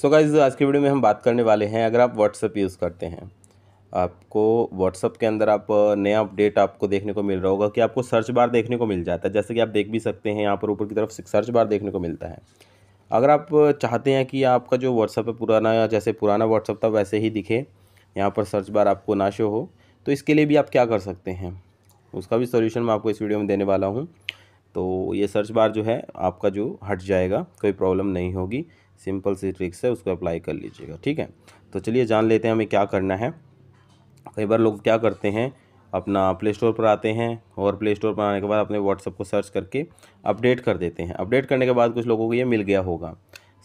so guys आज की video में हम बात करने वाले हैं अगर आप व्हाट्सअप यूज़ करते हैं आपको व्हाट्सअप के अंदर आप नया अपडेट आपको देखने को मिल रहा होगा कि आपको सर्च बार देखने को मिल जाता है जैसे कि आप देख भी सकते हैं यहाँ पर ऊपर की तरफ सर्च बार देखने को मिलता है अगर आप चाहते हैं कि आपका जो व्हाट्सअप है पुराना जैसे पुराना व्हाट्सअप था वैसे ही दिखे यहाँ पर सर्च बार आपको ना शो हो तो इसके लिए भी आप क्या कर सकते हैं उसका भी सोल्यूशन मैं आपको इस वीडियो में देने वाला हूँ तो ये सर्च बार जो है आपका जो हट जाएगा कोई प्रॉब्लम नहीं होगी सिंपल सी ट्रिक्स है उसको अप्लाई कर लीजिएगा ठीक है तो चलिए जान लेते हैं हमें क्या करना है कई बार लोग क्या करते हैं अपना प्ले स्टोर पर आते हैं और प्ले स्टोर पर आने के बाद अपने व्हाट्सअप को सर्च करके अपडेट कर देते हैं अपडेट करने के बाद कुछ लोगों को ये मिल गया होगा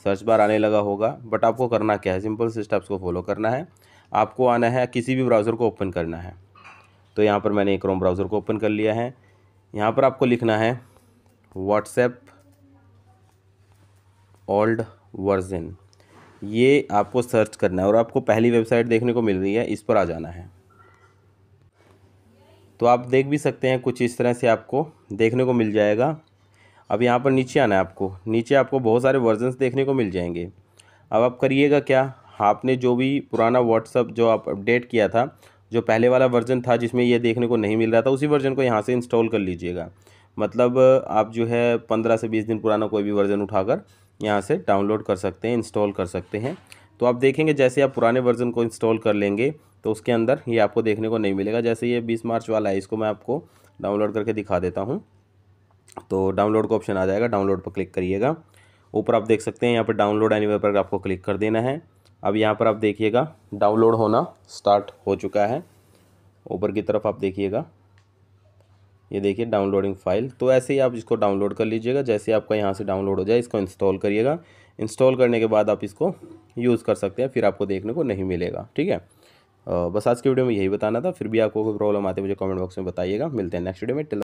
सर्च बार आने लगा होगा बट आपको करना क्या है सिंपल से स्टेप्स को फॉलो करना है आपको आना है किसी भी ब्राउज़र को ओपन करना है तो यहाँ पर मैंने एक क्रोम ब्राउज़र को ओपन कर लिया है यहाँ पर आपको लिखना है व्हाट्सएप ओल्ड वर्जन ये आपको सर्च करना है और आपको पहली वेबसाइट देखने को मिल रही है इस पर आ जाना है तो आप देख भी सकते हैं कुछ इस तरह से आपको देखने को मिल जाएगा अब यहाँ पर नीचे आना है आपको नीचे आपको बहुत सारे वर्जन्स देखने को मिल जाएंगे अब आप करिएगा क्या आपने जो भी पुराना व्हाट्सअप जो आप अपडेट किया था जो पहले वाला वर्जन था जिसमें यह देखने को नहीं मिल रहा था उसी वर्जन को यहाँ से इंस्टॉल कर लीजिएगा मतलब आप जो है पंद्रह से बीस दिन पुराना कोई भी वर्ज़न उठाकर यहाँ से डाउनलोड कर सकते हैं इंस्टॉल कर सकते हैं तो आप देखेंगे जैसे आप पुराने वर्ज़न को इंस्टॉल कर लेंगे तो उसके अंदर ये आपको देखने को नहीं मिलेगा जैसे ये बीस मार्च वाला है इसको मैं आपको डाउनलोड करके दिखा देता हूँ तो डाउनलोड का ऑप्शन आ जाएगा डाउनलोड पर क्लिक करिएगा ऊपर आप देख सकते हैं यहाँ पर डाउनलोड एनी पर आपको क्लिक कर देना है अब यहाँ पर आप देखिएगा डाउनलोड होना स्टार्ट हो चुका है ऊपर की तरफ आप देखिएगा ये देखिए डाउनलोडिंग फाइल तो ऐसे ही आप इसको डाउनलोड कर लीजिएगा जैसे आपका यहाँ से डाउनलोड हो जाए इसको इंस्टॉल करिएगा इंस्टॉल करने के बाद आप इसको यूज़ कर सकते हैं फिर आपको देखने को नहीं मिलेगा ठीक है बस आज की वीडियो में यही बताना था फिर भी आपको कोई प्रॉब्लम आती है मुझे कमेंट बॉक्स में बताइएगा मिलते हैं नेक्स्ट वीडियो में